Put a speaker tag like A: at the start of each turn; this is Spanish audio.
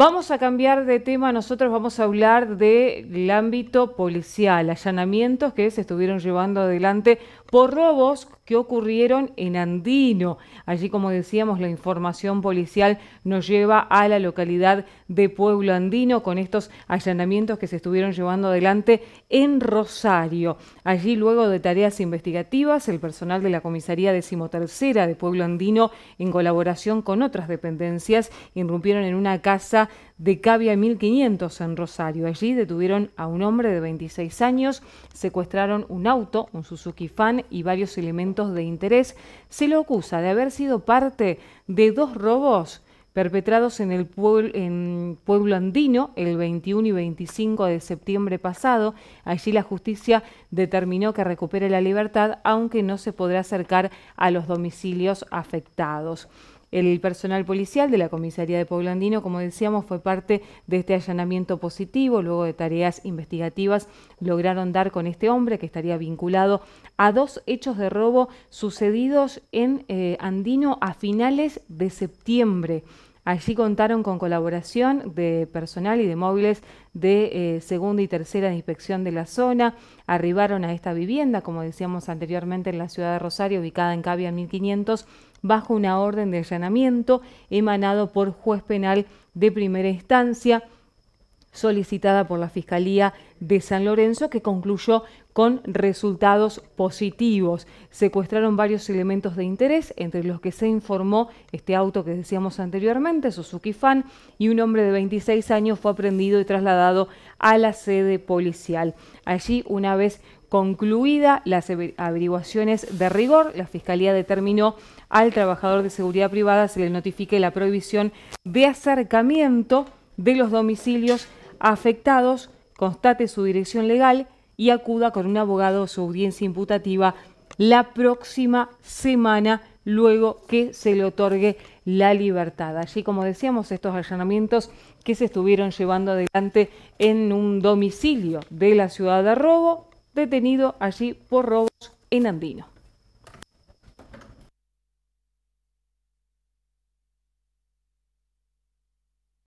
A: Vamos a cambiar de tema, nosotros vamos a hablar del ámbito policial, allanamientos que se estuvieron llevando adelante por robos que ocurrieron en Andino. Allí, como decíamos, la información policial nos lleva a la localidad de Pueblo Andino con estos allanamientos que se estuvieron llevando adelante en Rosario. Allí, luego de tareas investigativas, el personal de la comisaría decimotercera de Pueblo Andino, en colaboración con otras dependencias, irrumpieron en una casa de Cavia 1500 en Rosario. Allí detuvieron a un hombre de 26 años, secuestraron un auto, un Suzuki Fan y varios elementos de interés. Se lo acusa de haber sido parte de dos robos perpetrados en el pueblo, en pueblo andino el 21 y 25 de septiembre pasado. Allí la justicia determinó que recupere la libertad, aunque no se podrá acercar a los domicilios afectados. El personal policial de la comisaría de Pueblo Andino, como decíamos, fue parte de este allanamiento positivo. Luego de tareas investigativas, lograron dar con este hombre que estaría vinculado a dos hechos de robo sucedidos en eh, Andino a finales de septiembre. Allí contaron con colaboración de personal y de móviles de eh, segunda y tercera inspección de la zona. Arribaron a esta vivienda, como decíamos anteriormente, en la ciudad de Rosario, ubicada en Cavia 1500, bajo una orden de allanamiento emanado por juez penal de primera instancia solicitada por la Fiscalía de San Lorenzo, que concluyó con resultados positivos. Secuestraron varios elementos de interés, entre los que se informó este auto que decíamos anteriormente, Suzuki Fan, y un hombre de 26 años fue aprendido y trasladado a la sede policial. Allí, una vez Concluida las averiguaciones de rigor, la Fiscalía determinó al trabajador de seguridad privada se le notifique la prohibición de acercamiento de los domicilios afectados, constate su dirección legal y acuda con un abogado a su audiencia imputativa la próxima semana luego que se le otorgue la libertad. Allí, como decíamos, estos allanamientos que se estuvieron llevando adelante en un domicilio de la ciudad de Robo, detenido allí por robos en Andino.